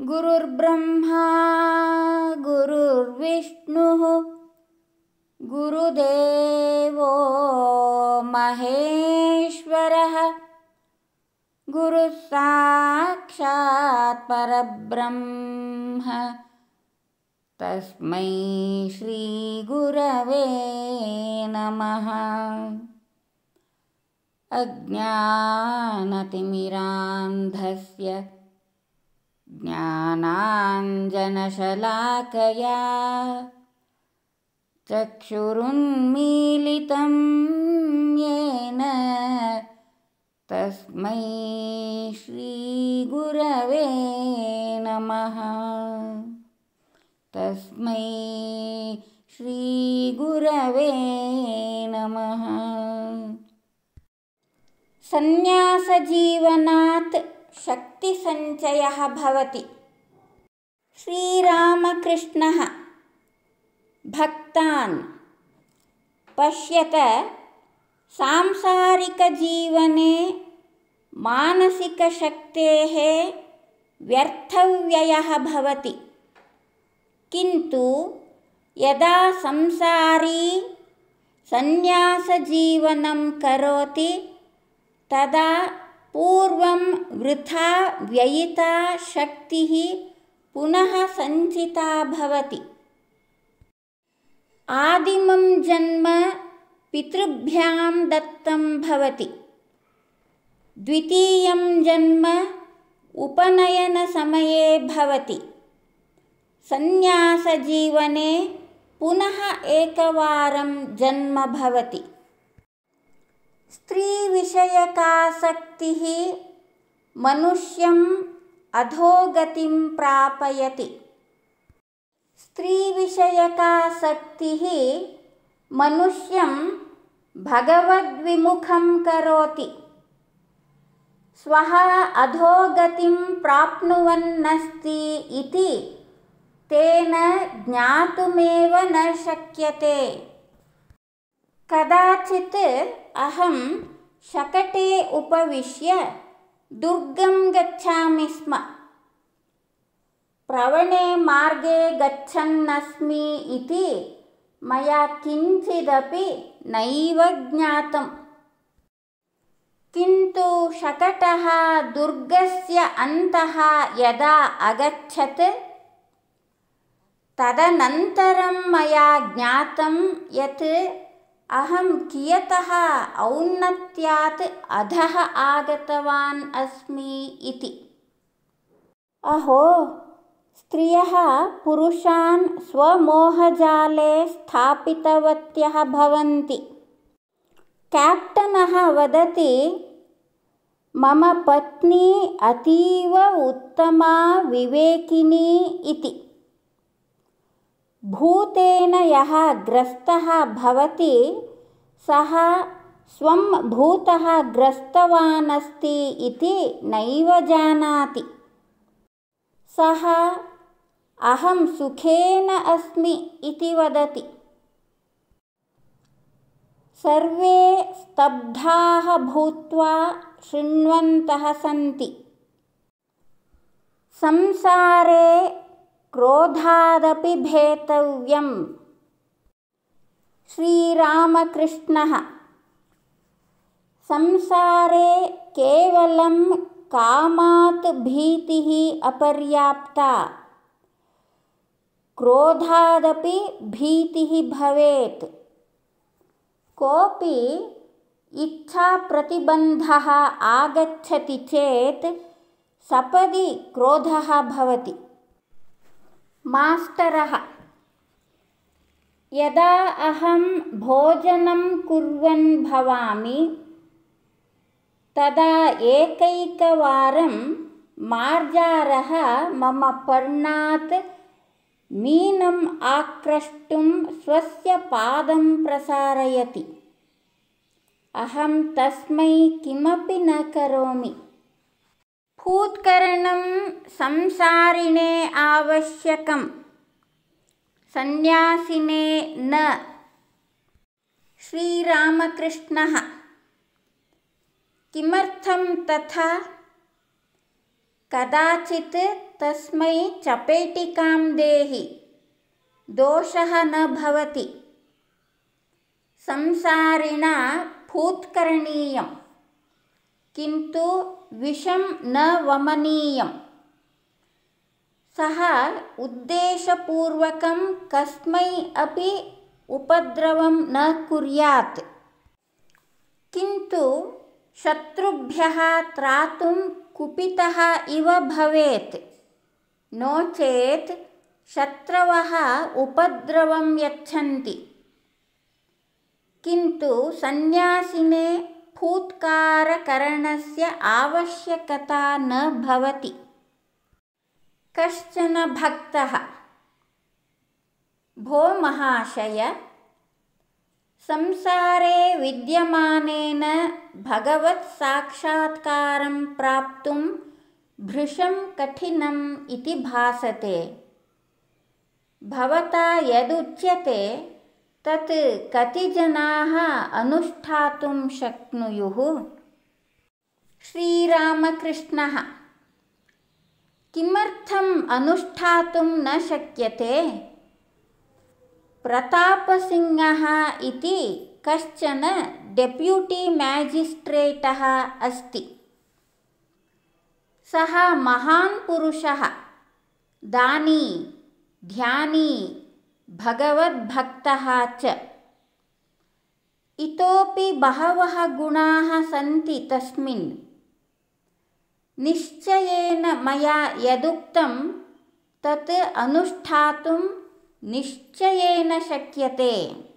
गुरुर्ब्रह्मा गुरुर्विष्णुः गुरुदेवो महेश्वरः परब्रह्म तस्मै श्रीगुरवे नमः अज्ञानतिमिरान्धस्य ज्ञानाञ्जनशलाकया चक्षुरुन्मीलितं येन तस्मै श्रीगुरवे नमः तस्मै श्रीगुरवे नमः सन्न्यासजीवनात् शक्तिसञ्चयः भवति श्रीरामकृष्णः भक्तान् पश्यत सांसारिकजीवने मानसिकशक्तेः व्यर्थव्ययः भवति किन्तु यदा संसारी सन्यासजीवनं करोति तदा पूर्वं वृथा व्ययिता शक्तिः पुनः सञ्चिता भवति आदिमं जन्म पितृभ्यां दत्तं भवति द्वितीयं जन्म उपनयनसमये भवति संन्यासजीवने पुनः एकवारं जन्म भवति स्त्रीविषयकासक्तिः मनुष्यम् अधोगतिं प्रापयति स्त्रीविषयकासक्तिः मनुष्यं भगवद्विमुखं करोति श्वः अधोगतिं प्राप्नुवन्नस्ति इति तेन ज्ञातुमेव न शक्यते कदाचित् अहं शकटे उपविश्य दुर्गं गच्छामि स्म प्रवणे मार्गे गच्छन्नस्मि इति मया किञ्चिदपि नैव ज्ञातं किन्तु शकटः दुर्गस्य अन्तः यदा अगच्छत् तदनन्तरं मया ज्ञातं यत् अहं कियतः औन्नत्यात् अधः आगतवान् अस्मि इति अहो स्त्रियः पुरुषान् स्वमोहजाले स्थापितवत्यः भवन्ति केप्टनः वदति मम पत्नी अतीव उत्तमा विवेकिनी इति भूतेन यः ग्रस्तः भवति सः स्वं भूतः ग्रस्तवान् अस्ति इति नैव जानाति सः अहं सुखेन अस्मि इति वदति सर्वे स्तब्धाः भूत्वा शृण्वन्तः सन्ति संसारे क्रोधादपि भेतव्यं श्रीरामकृष्णः संसारे केवलं कामात् भीतिः अपर्याप्ता क्रोधादपि भीतिः भवेत् कोऽपि इच्छाप्रतिबन्धः आगच्छति चेत् सपदि क्रोधः भवति मास्टरः यदा अहं भोजनं कुर्वन् भवामि तदा एकैकवारं मार्जारः मम पर्णात् मीनम् आक्रष्टुं स्वस्य पादं प्रसारयति अहं तस्मै किमपि न करोमि भूतकरणं संसारिणे आवश्यक सन्यासिने न श्रीरामकृष्णः किमर्थं तथा कदाचित् तस्मै चपेटिकां देहि दोषः न भवति संसारिणा भूत्करणीयं विषं न वमनीयम् सः उद्देशपूर्वकं कस्मै अपि उपद्रवं न कुर्यात् किन्तु शत्रुभ्यः त्रातुं कुपितः इव भवेत् नो चेत् शत्रवः उपद्रवं यच्छन्ति किन्तु सन्यासिने फूत्कारकरणस्य आवश्यकता न भवति कश्चन भक्तः भो महाशय संसारे विद्यमानेन भगवत्साक्षात्कारं प्राप्तुं भृशं कठिनम् इति भासते भवता यदुच्यते तत् कति जनाः अनुष्ठातुं शक्नुयुः श्रीरामकृष्णः किमर्थम् अनुष्ठातुं न शक्यते प्रतापसिंहः इति कश्चन डेप्यूटी मेजिस्ट्रेटः अस्ति सः महान् पुरुषः दानी ध्यानी भगवद्भक्तः च इतोपि बहवः गुणाः सन्ति तस्मिन् निश्चयेन मया यदुक्तं तत् अनुष्ठातुं निश्चयेन शक्यते